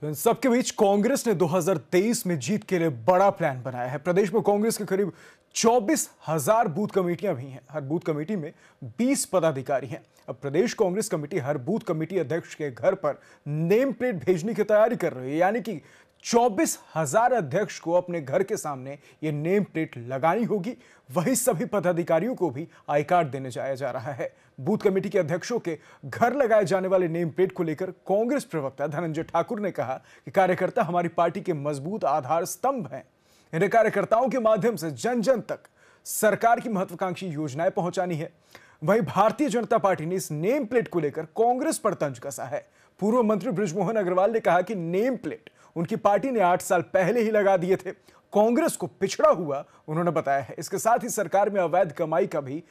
तो इन सबके बीच कांग्रेस ने 2023 में जीत के लिए बड़ा प्लान बनाया है प्रदेश में कांग्रेस के करीब चौबीस हजार बूथ कमेटियां भी हैं हर बूथ कमेटी में 20 पदाधिकारी हैं अब प्रदेश कांग्रेस कमेटी हर बूथ कमेटी अध्यक्ष के घर पर नेम प्लेट भेजने की तैयारी कर रही है यानी कि चौबीस हजार अध्यक्ष को अपने घर के सामने ये नेम प्लेट लगानी होगी वही सभी पदाधिकारियों को भी आई कार्ड देने जाया जा रहा है बूथ कमेटी के अध्यक्षों के घर लगाए जाने वाले नेम प्लेट को लेकर कांग्रेस प्रवक्ता धनंजय ठाकुर ने कहा कि कार्यकर्ता हमारी पार्टी के मजबूत आधार स्तंभ हैं इन्हें कार्यकर्ताओं के माध्यम से जन जन तक सरकार की महत्वाकांक्षी योजनाएं पहुंचानी है वही भारतीय जनता पार्टी ने इस नेम प्लेट को लेकर कांग्रेस पर तंज कसा है पूर्व मंत्री ब्रिजमोहन अग्रवाल ने कहा कि नेम प्लेट उनकी पार्टी ने आठ साल पहले ही लगा दिए थे कांग्रेस को पिछड़ा हुआ उन्होंने बताया है इसके साथ ही सरकार में अवैध कमाई का भी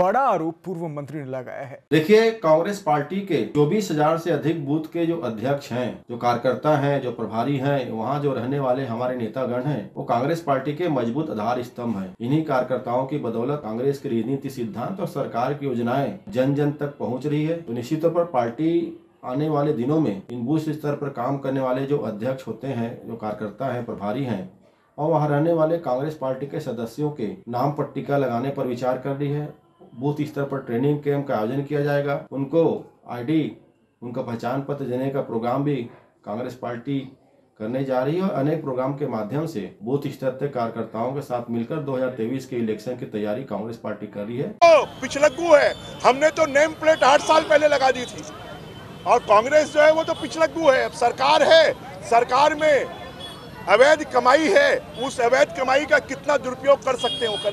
बड़ा आरोप पूर्व मंत्री ने लगाया है देखिए कांग्रेस पार्टी के चौबीस हजार से अधिक बूथ के जो अध्यक्ष हैं जो कार्यकर्ता हैं जो प्रभारी हैं वहाँ जो रहने वाले हमारे नेतागण हैं वो कांग्रेस पार्टी के मजबूत आधार स्तंभ है इन्हीं कार्यकर्ताओं की बदौलत कांग्रेस के राजनीति सिद्धांत और सरकार की योजनाएं जन जन तक पहुँच रही है तो निश्चित तौर पर पार्टी आने वाले दिनों में इन बूथ स्तर पर काम करने वाले जो अध्यक्ष होते हैं जो कार्यकर्ता हैं प्रभारी हैं और वहाँ रहने वाले कांग्रेस पार्टी के सदस्यों के नाम पर टीका लगाने पर विचार कर रही है बूथ स्तर पर ट्रेनिंग कैंप का आयोजन किया जाएगा उनको आईडी उनका पहचान पत्र देने का प्रोग्राम भी कांग्रेस पार्टी करने जा रही है और अनेक प्रोग्राम के माध्यम से बूथ स्तर के कार्यकर्ताओं के साथ मिलकर 2023 के इलेक्शन की तैयारी कांग्रेस पार्टी कर रही है तो पिछलग्गू है हमने तो नेम प्लेट आठ साल पहले लगा दी थी और कांग्रेस जो है वो तो दू है अब सरकार है सरकार में अवैध कमाई है उस अवैध कमाई का कितना दुरुपयोग कर सकते हैं वो